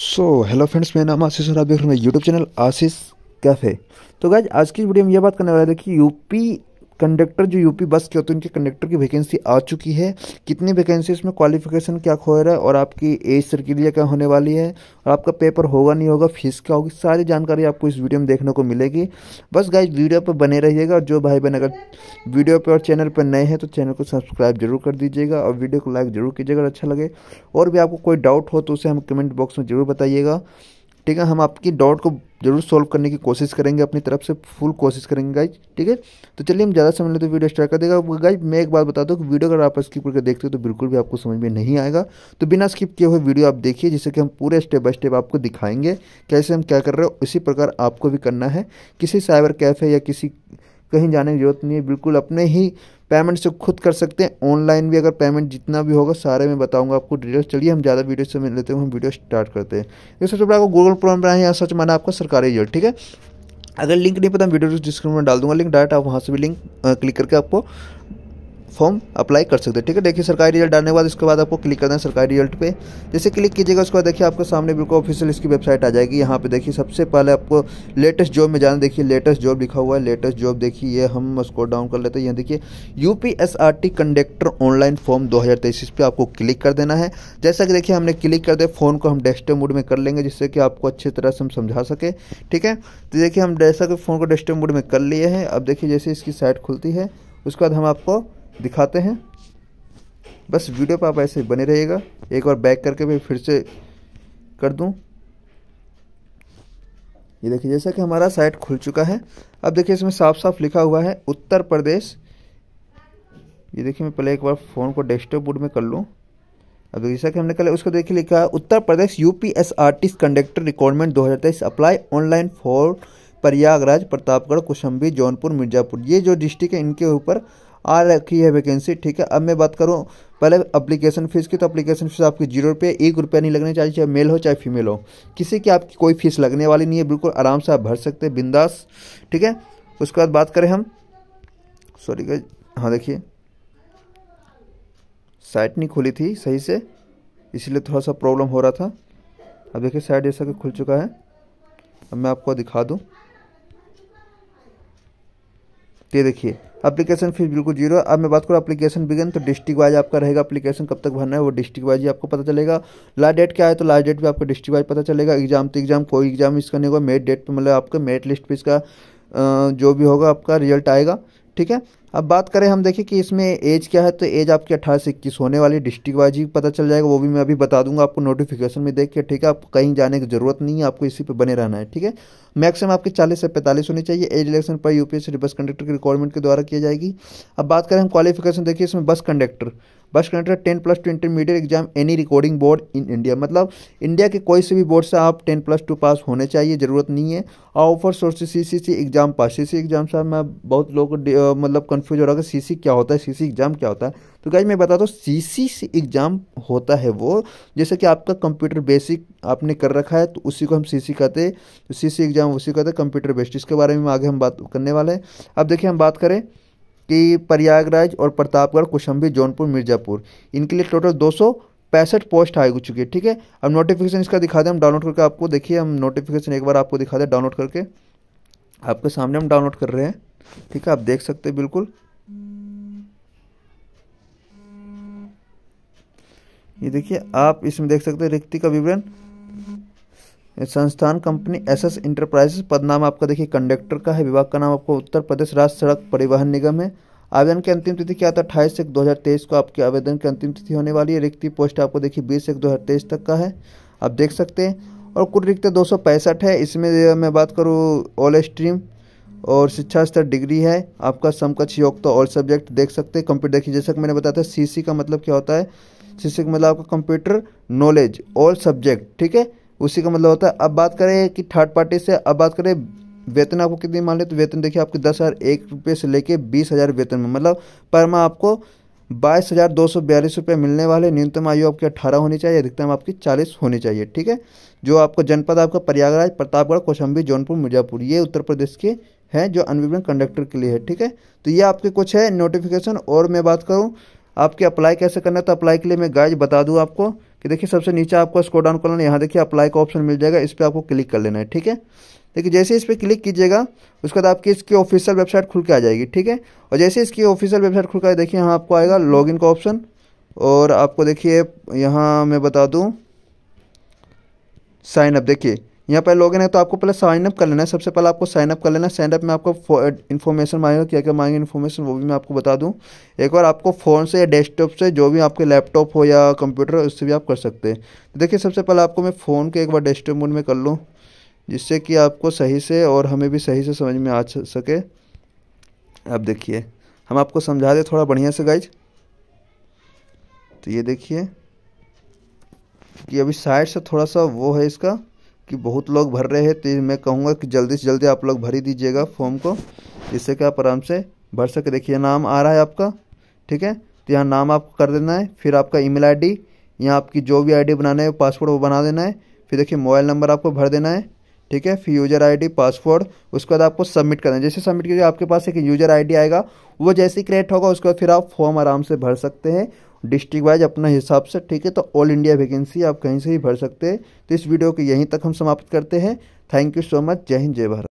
so hello friends मेरा नाम आशीष और आप देख रहे हैं यूट्यूब चैनल आशीष कैफे तो गाइज आज की वीडियो में यह बात करने वाले थे कि यूपी कंडक्टर जो यूपी बस के होते हैं उनके कंडक्टर की वैकेंसी आ चुकी है कितनी वैकेंसी में क्वालिफिकेशन क्या खो रहा है और आपकी एज प्रक्रिया क्या होने वाली है और आपका पेपर होगा नहीं होगा फीस क्या होगी सारी जानकारी आपको इस वीडियो में देखने को मिलेगी बस गाइज वीडियो पर बने रहिएगा और जो भाई बहन अगर वीडियो पर और चैनल पर नए हैं तो चैनल को सब्सक्राइब जरूर कर दीजिएगा और वीडियो को लाइक जरूर कीजिएगा अच्छा लगे और भी आपको कोई डाउट हो तो उसे हम कमेंट बॉक्स में ज़रूर बताइएगा ठीक है हम आपकी डाउट को जरूर सॉल्व करने की कोशिश करेंगे अपनी तरफ से फुल कोशिश करेंगे गाइज ठीक है तो चलिए हम ज़्यादा समझ लेते तो वीडियो स्टार्ट कर देगा गाइज मैं एक बात बता दूँ कि वीडियो अगर आप स्किप करके देखते हो तो बिल्कुल भी आपको समझ में नहीं आएगा तो बिना स्किप किए हुए वीडियो आप देखिए जिससे कि हम पूरे स्टेप बाय स्टेप आपको दिखाएंगे कैसे हम क्या कर रहे हो इसी प्रकार आपको भी करना है किसी साइबर कैफ़े या किसी कहीं जाने की जरूरत नहीं है बिल्कुल अपने ही पेमेंट से खुद कर सकते हैं ऑनलाइन भी अगर पेमेंट जितना भी होगा सारे में बताऊंगा आपको डिटेल्स चलिए हम ज़्यादा वीडियो से मिल लेते हैं हम वीडियो स्टार्ट करते हैं ये सबसे बड़ा आपको गूगल प्रोम पर यहाँ सर्च माना आपका सरकारी रिजल्ट ठीक है अगर लिंक नहीं पता वीडियो डिस्क्रिप्शन में डाल दूंगा लिंक डायरेक्ट आप वहाँ से भी लिंक क्लिक करके आपको फॉर्म अप्लाई कर सकते हैं ठीक है देखिए सरकारी रिजल्ट डालने के बाद इसके बाद आपको क्लिक करना है सरकारी रिजल्ट पे जैसे क्लिक कीजिएगा उसके बाद देखिए आपके सामने बिल्कुल ऑफिशियल इसकी वेबसाइट आ जाएगी यहाँ पे देखिए सबसे पहले आपको लेटेस्ट जॉब में जाना देखिए लेटेस्ट जॉब लिखा हुआ है लेटेस्ट जॉब देखिए ये हम उसको डाउन कर लेते हैं यहाँ देखिए यू कंडक्टर ऑनलाइन फॉर्म दो इस पर आपको क्लिक कर देना है जैसा कि देखिए हमने क्लिक कर दिया फ़ोन को हम डेस्ट मोड में कर लेंगे जिससे कि आपको अच्छी तरह से हम समझा सके ठीक है तो देखिए हम जैसा कि फ़ोन को डेस्ट मोड में कर लिए हैं अब देखिए जैसे इसकी साइट खुलती है उसके बाद हम आपको दिखाते हैं बस वीडियो पर आप ऐसे बने रहिएगा एक बार बैक करके मैं फिर से कर दूं ये देखिए जैसा कि हमारा साइट खुल चुका है अब देखिए इसमें साफ साफ लिखा हुआ है उत्तर प्रदेश ये देखिए मैं पहले एक बार फ़ोन को डेस्कटॉप बोर्ड में कर लूँ अब जैसा कि हमने कल उसको देखिए लिखा Uttar Pradesh U P S conductor requirement दो हज़ार तेईस apply online for Prayagraj Pratapgarh Kaushambi Jaunpur Mirzapur ये जो डिस्ट्रिक्ट है इनके ऊपर आ रखी है वैकेंसी ठीक है अब मैं बात करूँ पहले अप्लीकेशन फ़ीस की तो अप्लीकेशन फ़ीस आपकी जीरो रुपये एक रुपया नहीं लगने चाहिए चाहे मेल हो चाहे फीमेल हो किसी की आपकी कोई फीस लगने वाली नहीं है बिल्कुल आराम से आप भर सकते हैं बिंदास ठीक है उसके बाद बात करें हम सॉरी हाँ देखिए साइट नहीं खुली थी सही से इसलिए थोड़ा सा प्रॉब्लम हो रहा था अब देखिए साइट जैसा कि खुल चुका है अब मैं आपको दिखा दूँ ये देखिए अप्लीकेशन फीस बिल्कुल जीरो अब मैं बात करूँ अपलीकेशन बिगन तो डिस्ट्रिक्ट वाइज आपका रहेगा अपलीकेशन कब तक भरना है वो डिस्ट्रिक्ट वाइज ही आपको पता चलेगा लास्ट डेट क्या है तो लास्ट डेट भी आपको डिस्ट्रिक्ट वाइज पता चलेगा एग्जाम तो एग्जाम कोई एग्जाम मतलब इसका नहीं होगा मेरिट डेट पर मतलब आपका मेरिट लिस्ट पर इसका जो भी होगा आपका रिजल्ट आएगा ठीक है अब बात करें हम देखें कि इसमें एज क्या है तो एज आपकी अट्ठारह से इक्कीस होने वाली डिस्ट्रिक्ट वाइज ही पता चल जाएगा वो भी मैं अभी बता दूंगा आपको नोटिफिकेशन में देख के ठीक है आपको कहीं जाने की जरूरत नहीं है आपको इसी पे बने रहना है ठीक है मैक्सिमम आपके चालीस से पैंतालीस होनी चाहिए एज इलेक्शन पर यूपीएससी बस कंडक्टर की रिक्वायरमेंट के द्वारा किया जाएगी अब बात करें हम क्वालिफिकेशन देखिए इसमें bus conductor bus conductor ten plus two intermediate exam any recording board in India मतलब इंडिया के कोई से भी बोर्ड से आप टेन प्लस टू पास होने चाहिए ज़रूरत नहीं है offer source C C C exam pass C C exam से मैं बहुत लोग मतलब कन्फ्यूज हो रहा होगा सी क्या होता है सी एग्ज़ाम क्या होता है तो गाइज मैं बता दो सी सी एग्ज़ाम होता है वो जैसे कि आपका कंप्यूटर बेसिक आपने कर रखा है तो उसी को हम सी सी कहते हैं सी सी एग्ज़ाम उसी को कहते हैं कंप्यूटर बेस्ड इसके बारे में आगे हम बात करने वाले हैं अब देखिए हम बात करें कि प्रयागराज और प्रतापगढ़ कुशंबी जौनपुर मिर्ज़ापुर इनके लिए टोटल दो सौ पैंसठ पोस्ट आ चुकी है ठीक है अब नोटिफिकेशन इसका दिखा दें हम डाउनलोड करके आपको देखिए हम नोटिफिकेशन एक बार आपको दिखा दें डाउनलोड करके आपके सामने हम डाउनलोड कर रहे हैं ठीक है आप देख सकते हैं बिल्कुल ये देखिए आप इसमें देख सकते हैं रिक्ति का विवरण संस्थान कंपनी एसएस एस इंटरप्राइजेस पदनाम आपका देखिए कंडक्टर का है विभाग का नाम आपको उत्तर प्रदेश राज्य सड़क परिवहन निगम है आवेदन की अंतिम तिथि क्या था अट्ठाईस एक दो हज़ार तेईस को आपके आवेदन की अंतिम तिथि होने वाली है रिक्ति पोस्ट आपको देखिए बीस एक दो हज़ार तेईस तक का है आप देख सकते हैं और कुल रिक्त दो है इसमें मैं बात करूँ ऑल स्ट्रीम और शिक्षा स्तर डिग्री है आपका समकक्ष योग तो ऑल सब्जेक्ट देख सकते हैं कंप्यूटर देखिए जैसा कि मैंने बताया था सीसी का मतलब क्या होता है सीसी का मतलब आपका कंप्यूटर नॉलेज ऑल सब्जेक्ट ठीक है उसी का मतलब होता है अब बात करें कि थर्ड पार्टी से अब बात करें वेतन आपको कितनी मान लें तो वेतन देखिए आपके दस हज़ार एक रुपये से लेके बीस हज़ार वेतन में मतलब पर माह आपको बाईस हज़ार दो सौ बयालीस रुपये मिलने वाले न्यूनतम आयु आपकी अट्ठारह होनी चाहिए अधिकतम आपकी चालीस होनी चाहिए ठीक है जो आपका जनपद आपका प्रयागराज प्रतापगढ़ कौशंबी जौनपुर मिर्जापुर ये उत्तर प्रदेश के हैं जो अनविवरण कंडक्टर के लिए है ठीक है तो ये आपके कुछ है नोटिफिकेशन और मैं बात करूँ आपके अप्लाई कैसे करना है तो अप्लाई के लिए मैं गाइज बता दूँ आपको कि देखिए सबसे नीचे आपको स्को डाउन लेना यहाँ देखिए अप्लाई का ऑप्शन मिल जाएगा इस पर आपको क्लिक कर लेना है ठीक है देखिए जैसे इस पर क्लिक कीजिएगा उसके बाद आपकी इसकी ऑफिशियल वेबसाइट खुल के आ जाएगी ठीक है और जैसे इसकी ऑफिशियल वेबसाइट खुल के देखिए यहाँ आपको आएगा लॉगिन का ऑप्शन और आपको देखिए यहाँ मैं बता दूँ साइन अप देखिए यहाँ पर लॉगिन है तो आपको पहले साइनअप कर लेना है सबसे पहले आपको साइनअप कर लेना है साइनअप में आपको इन्फॉर्मेशन uh, मांगेगा क्या क्या मांगेगा इन्फॉर्मेशन वो भी मैं आपको बता दूँ एक बार आपको फ़ोन से या डेस्कटॉप से जो भी आपके लैपटॉप हो या कंप्यूटर हो उससे भी आप कर सकते हैं तो देखिए सबसे पहले आपको मैं फ़ोन के एक बार डेस्कटॉप मोड में कर लूँ जिससे कि आपको सही से और हमें भी सही से समझ में आ सके अब देखिए हम आपको समझा दें थोड़ा बढ़िया से गाइज तो ये देखिए कि अभी साइड से थोड़ा सा वो है इसका कि बहुत लोग भर रहे हैं तो मैं कहूँगा कि जल्दी से जल्दी आप लोग भर ही दीजिएगा फॉर्म को जिससे कि आप आराम से भर सके देखिए नाम आ रहा है आपका ठीक है तो यहाँ नाम आपको कर देना है फिर आपका ईमेल आईडी यहाँ आपकी जो भी आईडी बनाना है पासवर्ड वो बना देना है फिर देखिए मोबाइल नंबर आपको भर देना है ठीक है फिर यूज़र आईडी पासवर्ड उसके बाद आपको सबमिट करना है जैसे सबमिट कीजिए आपके पास एक यूज़र आईडी आएगा वो जैसे ही क्रिएट होगा उसके बाद फिर आप फॉर्म आराम से भर सकते हैं डिस्ट्रिक्ट वाइज अपने हिसाब से ठीक है तो ऑल इंडिया वैकेंसी आप कहीं से भी भर सकते हैं तो इस वीडियो को यहीं तक हम समाप्त करते हैं थैंक यू सो मच जय हिंद जय भारत